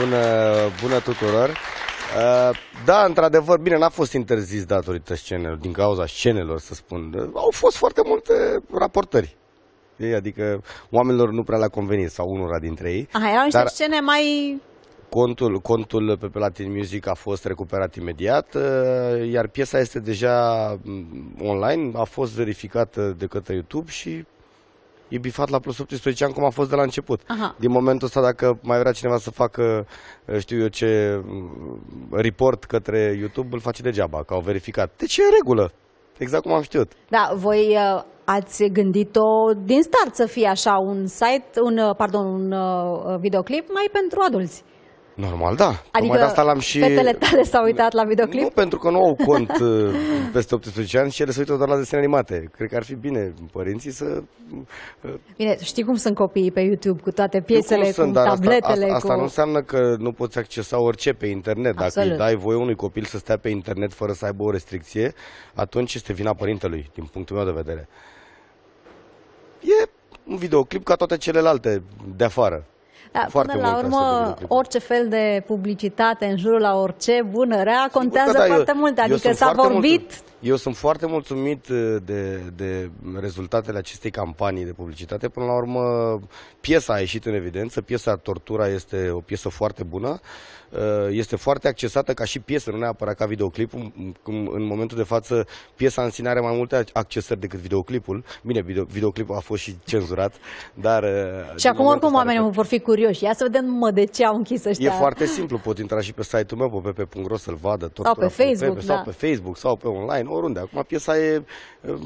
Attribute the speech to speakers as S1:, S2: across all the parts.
S1: Bună, bună tuturor! Uh, da, într-adevăr, bine, n-a fost interzis datorită scenelor, din cauza scenelor, să spun. Au fost foarte multe raportări. Adică oamenilor nu prea le-a convenit, sau unora dintre ei. Aha, erau niște dar... scene mai contul, contul pe Pelatin Music a fost recuperat imediat, uh, iar piesa este deja mm, online, a fost verificată de către YouTube și e bifat la plus 18 ani cum a fost de la început. Aha. Din momentul ăsta, dacă mai vrea cineva să facă, ă, știu eu ce, mm, report către YouTube, îl face degeaba, că au verificat. Deci e în regulă. Exact cum am știut. Da, voi ă, ați gândit-o din start să fie așa un site, un, ă, pardon, un videoclip mai pentru adulți. Normal, da. Adică de asta l-am și... fetele tale s-au uitat la videoclip? Nu, pentru că nu au cont uh, peste 18 ani și ele se uită doar la desene animate. Cred că ar fi bine părinții să... Uh, bine, știi cum sunt copiii pe YouTube cu toate piesele, cu sunt, cu dar tabletele? Asta, asta, cu... asta nu înseamnă că nu poți accesa orice pe internet. Dacă Absolut. îi dai voie unui copil să stea pe internet fără să aibă o restricție, atunci este vina părintelui, din punctul meu de vedere. E un videoclip ca toate celelalte de afară da, Foarte până la urmă, orice fel de publicitate în jurul la orice bună, rea, contează Sigur, da, da, foarte eu, mult. Adică s-a vorbit... Mult eu sunt foarte mulțumit uh, de, de rezultatele acestei campanii de publicitate. Până la urmă, piesa a ieșit în evidență, piesa Tortura este o piesă foarte bună, uh, este foarte accesată ca și piesă, nu neapărat ca videoclipul. În momentul de față, piesa în sine are mai multe accesări decât videoclipul. Bine, videoclipul a fost și cenzurat, dar... Uh, și acum oricum oamenii pe... vor fi curioși. Ia să vedem mă de ce au închis ăștia. E foarte simplu, pot intra și pe site-ul meu, pe pe.ro să-l vadă. Tortura sau pe Facebook, pe, da. Sau pe Facebook, sau pe online, oriunde. Acum piesa e,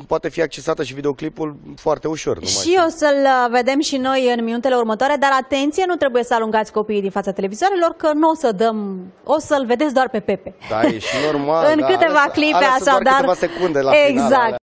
S1: poate fi accesată și videoclipul foarte ușor. Numai și o să-l uh, vedem și noi în minutele următoare, dar atenție, nu trebuie să alungați copiii din fața televizoarelor, că nu o să dăm, o să-l vedeți doar pe Pepe. Da, e și normal. în da, câteva clipe, așadar. Câteva secunde la exact. Final,